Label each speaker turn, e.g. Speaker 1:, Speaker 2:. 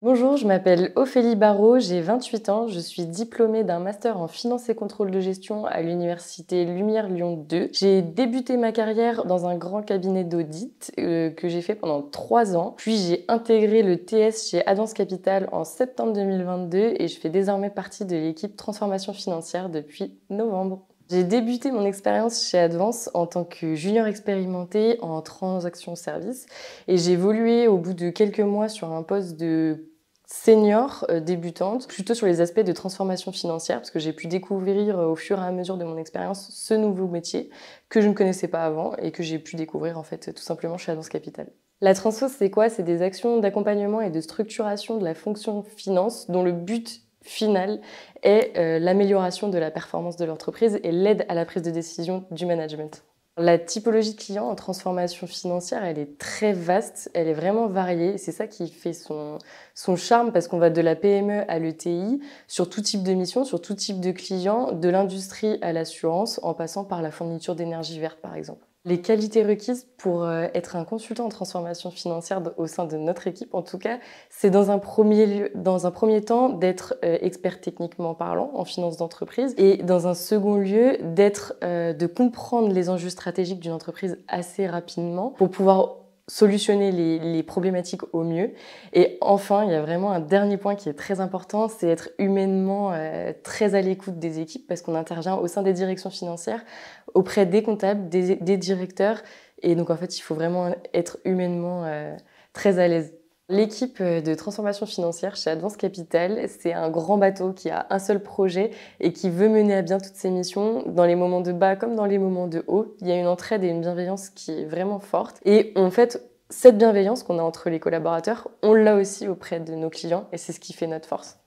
Speaker 1: Bonjour, je m'appelle Ophélie Barrault, j'ai 28 ans, je suis diplômée d'un master en finance et contrôle de gestion à l'université Lumière Lyon 2. J'ai débuté ma carrière dans un grand cabinet d'audit euh, que j'ai fait pendant 3 ans, puis j'ai intégré le TS chez Advance Capital en septembre 2022 et je fais désormais partie de l'équipe transformation financière depuis novembre. J'ai débuté mon expérience chez Advance en tant que junior expérimenté en transaction service et j'ai évolué au bout de quelques mois sur un poste de senior euh, débutante, plutôt sur les aspects de transformation financière, parce que j'ai pu découvrir euh, au fur et à mesure de mon expérience ce nouveau métier que je ne connaissais pas avant et que j'ai pu découvrir en fait tout simplement chez Advance Capital. La transfo, c'est quoi C'est des actions d'accompagnement et de structuration de la fonction finance dont le but Final est euh, l'amélioration de la performance de l'entreprise et l'aide à la prise de décision du management. La typologie de client en transformation financière, elle est très vaste, elle est vraiment variée. C'est ça qui fait son, son charme parce qu'on va de la PME à l'ETI, sur tout type de mission, sur tout type de client, de l'industrie à l'assurance, en passant par la fourniture d'énergie verte par exemple les qualités requises pour euh, être un consultant en transformation financière au sein de notre équipe, en tout cas, c'est dans, un premier dans un premier temps d'être euh, expert techniquement parlant en finance d'entreprise et dans un second lieu d'être, euh, de comprendre les enjeux stratégiques d'une entreprise assez rapidement pour pouvoir solutionner les, problématiques au mieux. Et enfin, il y a vraiment un dernier point qui est très important, c'est être humainement euh, très à l'écoute des équipes parce qu'on intervient au sein des directions financières, auprès des comptables, des, directeurs. Et donc en fait, il faut vraiment être humainement euh, très à l'aise. L'équipe euh, de transformation financière chez Advance Capital, c'est un grand bateau qui a un seul projet et qui veut mener à bien toutes ses missions. Dans les moments de bas comme dans les moments de haut, il y a une entraide et une bienveillance qui est vraiment forte. Et en fait, cette bienveillance qu'on a entre les collaborateurs, on l'a aussi auprès de nos clients et c'est ce qui fait notre force.